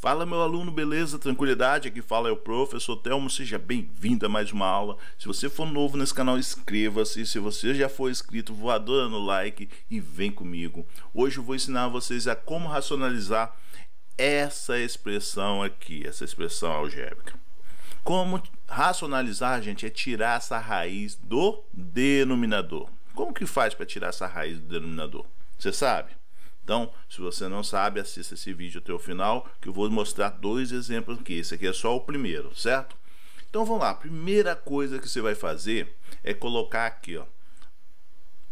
Fala meu aluno, beleza? Tranquilidade? Aqui fala é o professor Telmo, seja bem-vindo a mais uma aula. Se você for novo nesse canal, inscreva-se. Se você já for inscrito, voadora no like e vem comigo. Hoje eu vou ensinar vocês a como racionalizar essa expressão aqui, essa expressão algébrica. Como racionalizar, gente, é tirar essa raiz do denominador. Como que faz para tirar essa raiz do denominador? Você sabe? Então, se você não sabe, assista esse vídeo até o final, que eu vou mostrar dois exemplos aqui. Esse aqui é só o primeiro, certo? Então vamos lá, a primeira coisa que você vai fazer é colocar aqui, ó,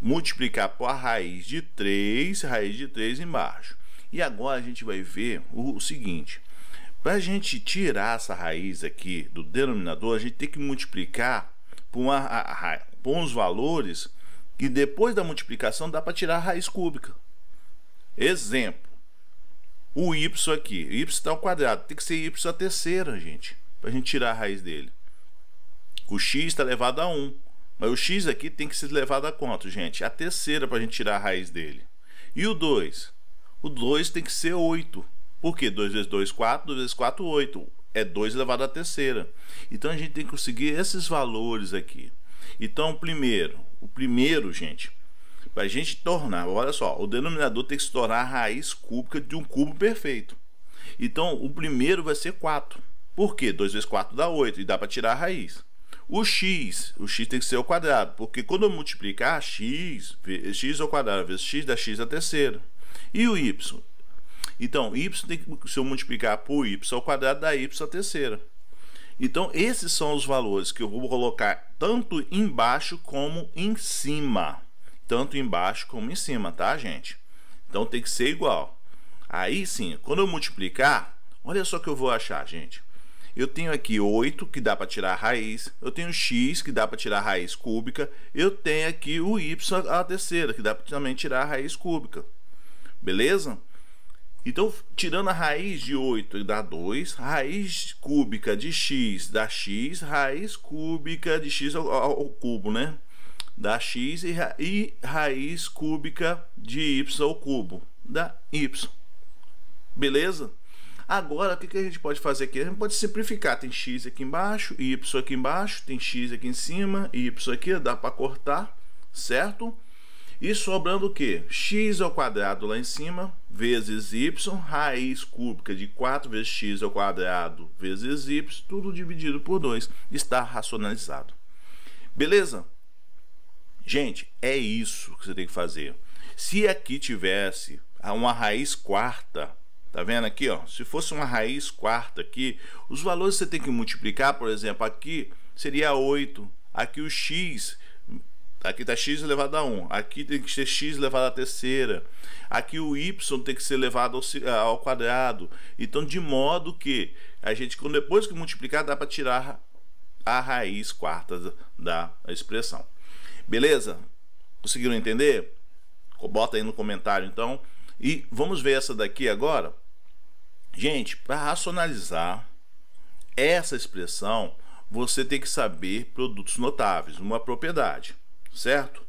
multiplicar por a raiz de 3, raiz de 3 embaixo. E agora a gente vai ver o seguinte, para a gente tirar essa raiz aqui do denominador, a gente tem que multiplicar por, uma, a, a, por uns valores que depois da multiplicação dá para tirar a raiz cúbica. Exemplo. O y aqui. y está ao quadrado. Tem que ser y à terceira, gente. Para a gente tirar a raiz dele. O x está elevado a 1. Mas o x aqui tem que ser elevado a quanto, gente? A terceira para a gente tirar a raiz dele. E o 2? O 2 tem que ser 8. Por quê? 2 vezes 2, 4. 2 vezes 4, 8. É 2 elevado à terceira. Então a gente tem que conseguir esses valores aqui. Então, primeiro, o primeiro, gente, para a gente tornar, olha só, o denominador tem que se tornar a raiz cúbica de um cubo perfeito. Então, o primeiro vai ser 4. Por quê? 2 vezes 4 dá 8 e dá para tirar a raiz. O x, o x tem que ser ao quadrado, porque quando eu multiplicar x, x ao quadrado vezes x dá x a terceira. E o y? Então, y tem que, se eu multiplicar por y ao quadrado dá y a terceira. Então, esses são os valores que eu vou colocar tanto embaixo como em cima tanto embaixo como em cima, tá, gente? Então tem que ser igual. Aí sim, quando eu multiplicar, olha só o que eu vou achar, gente. Eu tenho aqui 8 que dá para tirar a raiz, eu tenho x que dá para tirar a raiz cúbica, eu tenho aqui o y a terceira que dá para também tirar a raiz cúbica. Beleza? Então, tirando a raiz de 8 dá 2, raiz cúbica de x dá x, raiz cúbica de x ao, ao, ao cubo, né? da x e, ra e raiz cúbica de y ao cubo da y. Beleza? Agora, o que, que a gente pode fazer aqui? A gente pode simplificar. Tem x aqui embaixo, y aqui embaixo, tem x aqui em cima, y aqui, dá para cortar, certo? E sobrando o que? x ao quadrado lá em cima, vezes y, raiz cúbica de 4 vezes x ao quadrado, vezes y, tudo dividido por 2. Está racionalizado. Beleza? Gente, é isso que você tem que fazer. Se aqui tivesse ah, uma raiz quarta, tá vendo aqui, ó? Se fosse uma raiz quarta aqui, os valores você tem que multiplicar, por exemplo, aqui seria 8, aqui o x Aqui está x elevado a 1. Aqui tem que ser x elevado a terceira. Aqui o y tem que ser elevado ao ah, quadrado. Então, de modo que a gente, depois que multiplicar, dá para tirar a raiz quarta da expressão. Beleza? Conseguiram entender? Bota aí no comentário então. E vamos ver essa daqui agora. Gente, para racionalizar essa expressão, você tem que saber produtos notáveis, uma propriedade, certo?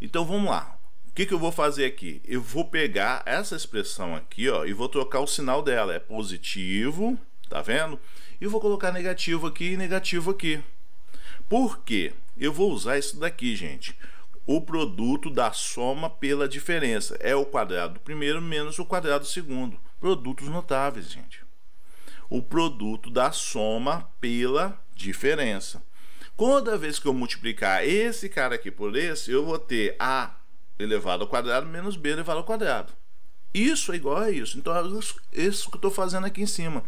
Então vamos lá. O que, que eu vou fazer aqui? Eu vou pegar essa expressão aqui ó, e vou trocar o sinal dela. É positivo, tá vendo? E vou colocar negativo aqui e negativo aqui. Por quê? Eu vou usar isso daqui, gente. O produto da soma pela diferença é o quadrado do primeiro menos o quadrado do segundo. Produtos notáveis, gente. O produto da soma pela diferença. Toda vez que eu multiplicar esse cara aqui por esse, eu vou ter a elevado ao quadrado menos b elevado ao quadrado. Isso é igual a isso. Então, é isso que eu estou fazendo aqui em cima.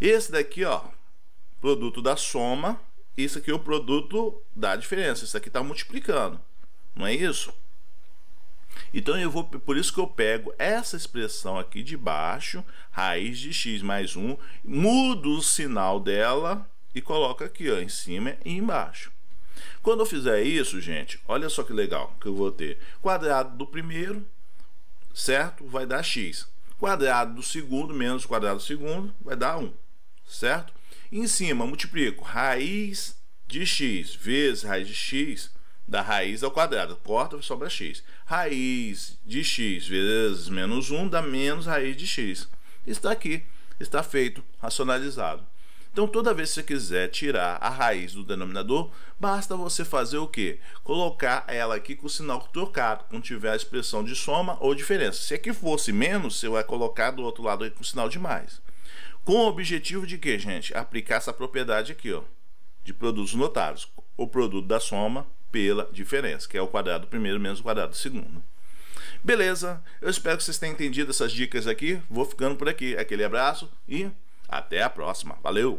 Esse daqui, ó, produto da soma isso aqui, é o produto dá diferença. Isso aqui está multiplicando. Não é isso? Então eu vou, por isso que eu pego essa expressão aqui de baixo, raiz de x mais 1, mudo o sinal dela e coloco aqui, ó, em cima e embaixo. Quando eu fizer isso, gente, olha só que legal que eu vou ter. Quadrado do primeiro, certo? Vai dar x. Quadrado do segundo menos quadrado do segundo vai dar 1, certo? Em cima, multiplico raiz de x vezes raiz de x da raiz ao quadrado. Corta, sobra x. Raiz de x vezes menos 1 dá menos raiz de x. Está aqui, está feito, racionalizado. Então, toda vez que você quiser tirar a raiz do denominador, basta você fazer o quê? Colocar ela aqui com o sinal trocado, quando tiver a expressão de soma ou diferença. Se aqui é fosse menos, você vai colocar do outro lado com o sinal de mais. Com o objetivo de que, gente? Aplicar essa propriedade aqui, ó, de produtos notáveis. O produto da soma pela diferença, que é o quadrado primeiro menos o quadrado segundo. Beleza, eu espero que vocês tenham entendido essas dicas aqui. Vou ficando por aqui. Aquele abraço e até a próxima. Valeu!